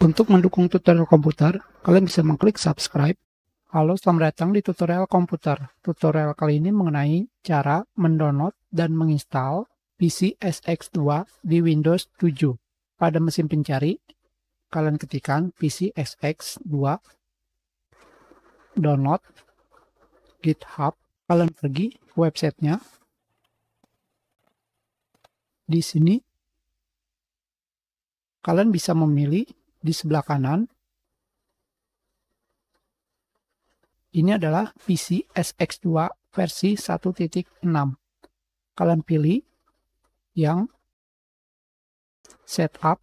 Untuk mendukung tutorial komputer, kalian bisa mengklik subscribe. Halo, selamat datang di tutorial komputer. Tutorial kali ini mengenai cara mendownload dan menginstal PC SX2 di Windows 7. Pada mesin pencari, kalian ketikkan PC SX2 download GitHub. Kalian pergi websitenya. Di sini kalian bisa memilih di sebelah kanan. Ini adalah PC SX2 versi 1.6. Kalian pilih yang setup.x.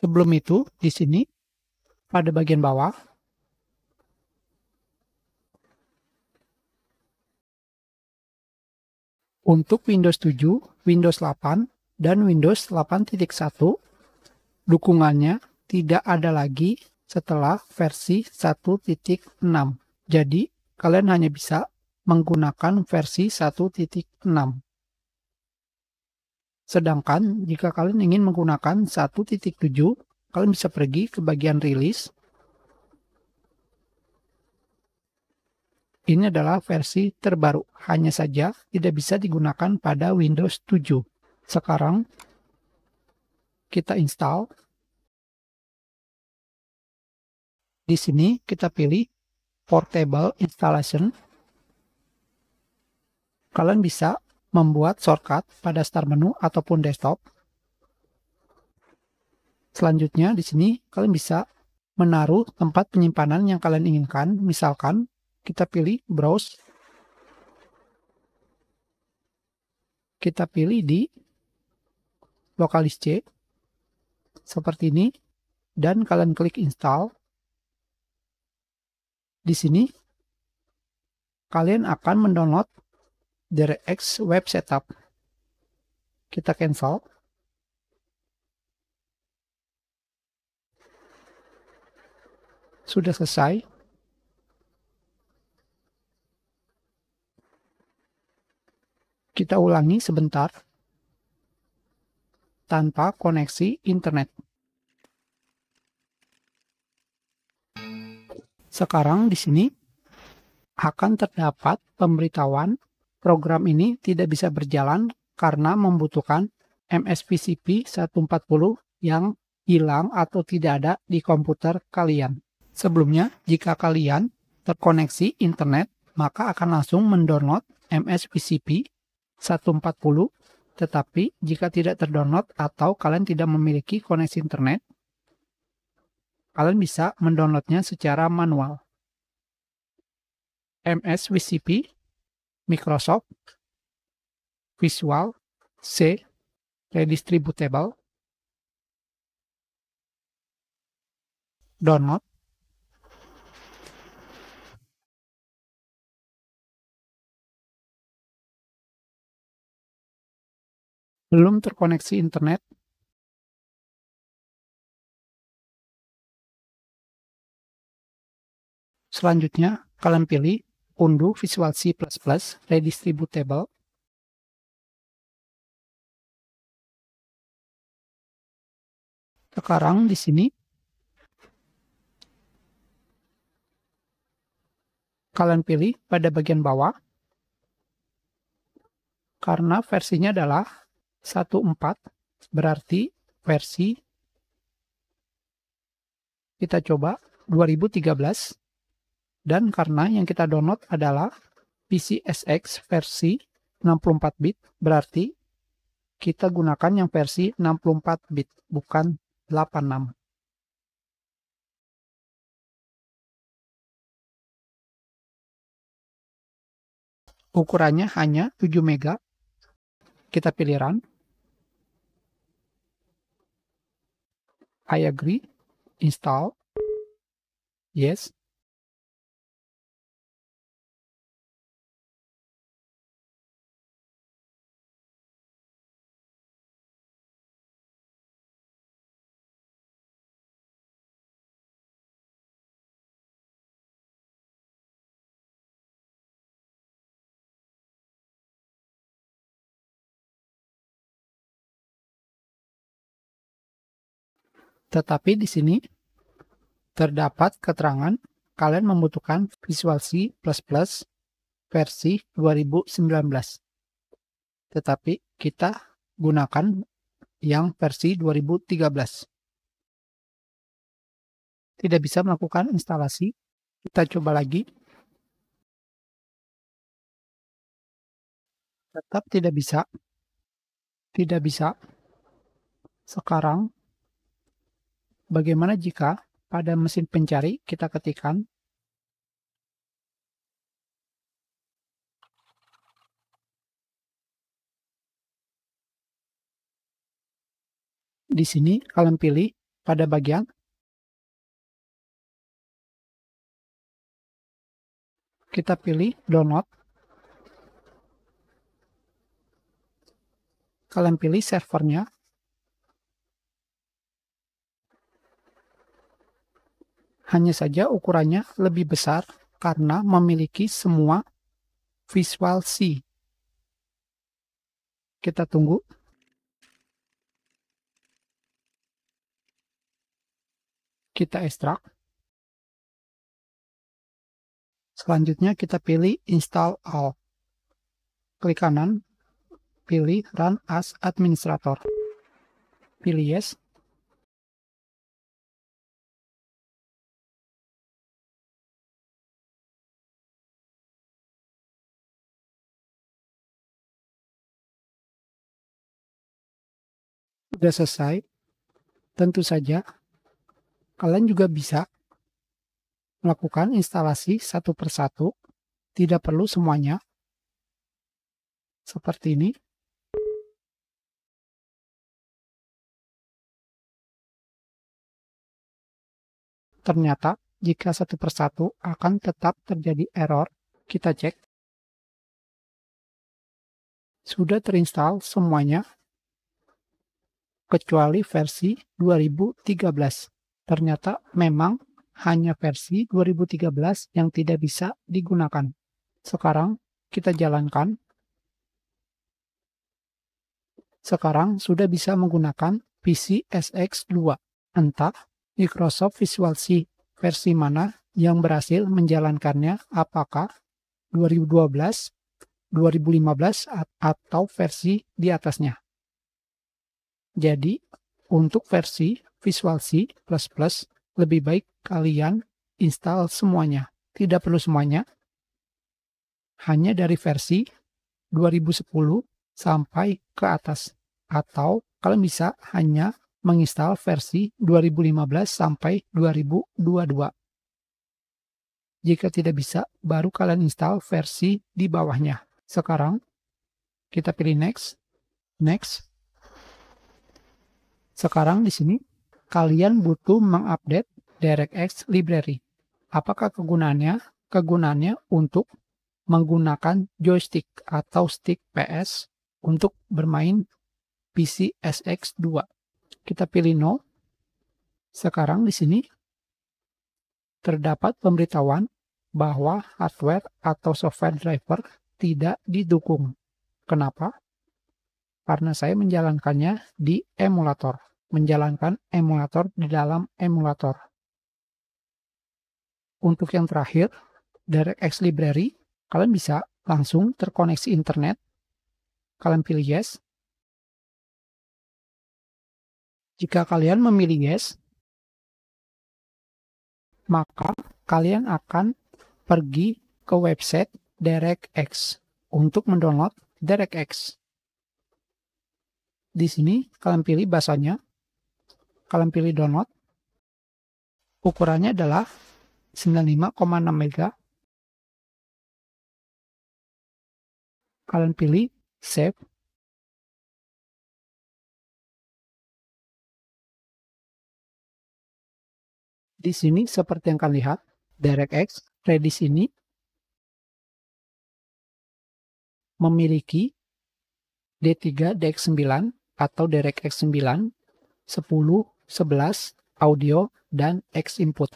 Sebelum itu, di sini pada bagian bawah untuk Windows 7, Windows 8, dan Windows 8.1 dukungannya tidak ada lagi setelah versi 1.6. Jadi, kalian hanya bisa menggunakan versi 1.6. Sedangkan jika kalian ingin menggunakan 1.7, kalian bisa pergi ke bagian rilis Ini adalah versi terbaru, hanya saja tidak bisa digunakan pada Windows 7. Sekarang kita install. Di sini kita pilih Portable Installation. Kalian bisa membuat shortcut pada start menu ataupun desktop. Selanjutnya di sini kalian bisa menaruh tempat penyimpanan yang kalian inginkan, misalkan kita pilih browse kita pilih di lokalis C seperti ini dan kalian klik install di sini kalian akan mendownload DirectX web setup kita cancel sudah selesai Kita ulangi sebentar. Tanpa koneksi internet. Sekarang di sini akan terdapat pemberitahuan program ini tidak bisa berjalan karena membutuhkan MSPCP 140 yang hilang atau tidak ada di komputer kalian. Sebelumnya, jika kalian terkoneksi internet, maka akan langsung mendownload MSPCP 140, tetapi jika tidak terdownload atau kalian tidak memiliki koneksi internet, kalian bisa mendownloadnya secara manual. MS vcp Microsoft, Visual, C, Redistributable, Download, belum terkoneksi internet, Selanjutnya, kalian pilih unduh Visual C++ Redistributable. Sekarang di sini, kalian pilih pada bagian bawah, karena versinya adalah 14 berarti versi kita coba 2013 dan karena yang kita download adalah PCSX versi 64 bit berarti kita gunakan yang versi 64 bit bukan 86. Ukurannya hanya 7 mega. Kita pilih run. I agree. Install. Yes. Tetapi di sini terdapat keterangan kalian membutuhkan Visual C++ versi 2019. Tetapi kita gunakan yang versi 2013. Tidak bisa melakukan instalasi. Kita coba lagi. Tetap tidak bisa. Tidak bisa. Sekarang Bagaimana jika pada mesin pencari kita ketikkan di sini kalian pilih pada bagian kita pilih download kalian pilih servernya Hanya saja ukurannya lebih besar karena memiliki semua visual C. Kita tunggu. Kita ekstrak. Selanjutnya kita pilih install all. Klik kanan, pilih run as administrator. Pilih yes. sudah selesai, tentu saja kalian juga bisa melakukan instalasi satu persatu, tidak perlu semuanya seperti ini. Ternyata jika satu persatu akan tetap terjadi error, kita cek. Sudah terinstall semuanya kecuali versi 2013. Ternyata memang hanya versi 2013 yang tidak bisa digunakan. Sekarang kita jalankan. Sekarang sudah bisa menggunakan PC SX2. Entah Microsoft Visual C versi mana yang berhasil menjalankannya, apakah 2012, 2015, atau versi di atasnya. Jadi, untuk versi Visual C++ lebih baik kalian install semuanya. Tidak perlu semuanya. Hanya dari versi 2010 sampai ke atas. Atau kalian bisa hanya menginstal versi 2015 sampai 2022. Jika tidak bisa, baru kalian install versi di bawahnya. Sekarang, kita pilih next, next, sekarang di sini kalian butuh mengupdate DirectX library. Apakah kegunaannya? Kegunaannya untuk menggunakan joystick atau stick PS untuk bermain PC SX2. Kita pilih no. Sekarang di sini terdapat pemberitahuan bahwa hardware atau software driver tidak didukung. Kenapa? Karena saya menjalankannya di emulator menjalankan emulator di dalam emulator. Untuk yang terakhir, DirectX Library, kalian bisa langsung terkoneksi internet. Kalian pilih yes. Jika kalian memilih yes, maka kalian akan pergi ke website DirectX untuk mendownload DirectX. Di sini kalian pilih bahasanya kalian pilih download. Ukurannya adalah 95,6 mega. Kalian pilih save. Di sini seperti yang kalian lihat, DirectX Redis ini memiliki D3 DX9 atau DirectX 9, 10, 11 audio dan X input.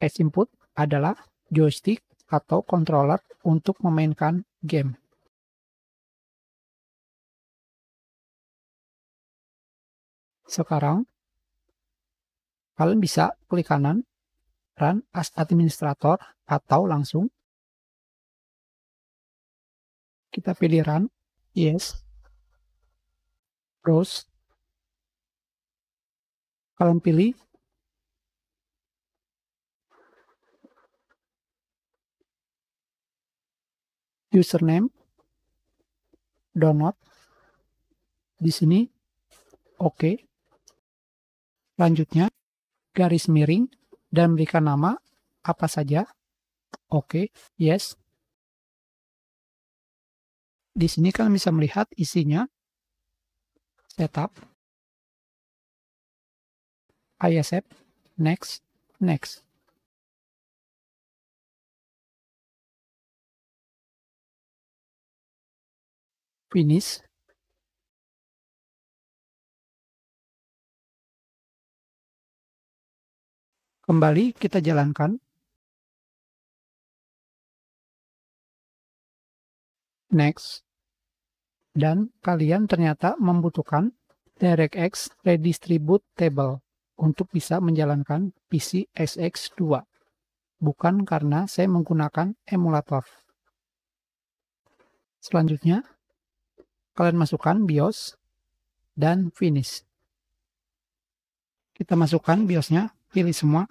X input adalah joystick atau controller untuk memainkan game. Sekarang kalian bisa klik kanan run as administrator atau langsung kita pilih run yes browse kalian pilih. Username, download, di sini, oke. Okay. Lanjutnya, garis miring, dan berikan nama apa saja. Oke, okay, yes. Di sini kalian bisa melihat isinya, setup, I accept, next, next. Finish. Kembali kita jalankan. Next. Dan kalian ternyata membutuhkan DirectX Redistribute Table untuk bisa menjalankan PC SX2, bukan karena saya menggunakan emulator. Selanjutnya, kalian masukkan BIOS dan finish. Kita masukkan BIOSnya, pilih semua.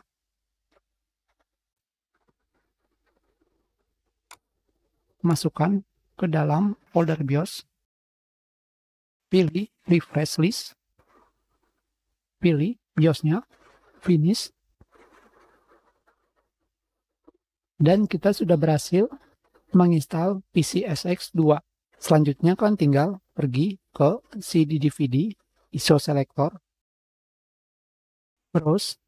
Masukkan ke dalam folder BIOS. Pilih refresh list. Pilih biosnya finish dan kita sudah berhasil menginstal PCSX2 selanjutnya kalian tinggal pergi ke CD DVD ISO selector browse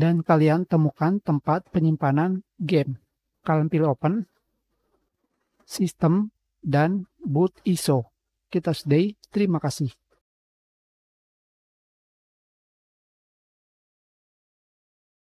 dan kalian temukan tempat penyimpanan game kalian pilih open sistem dan boot ISO kita sudah terima kasih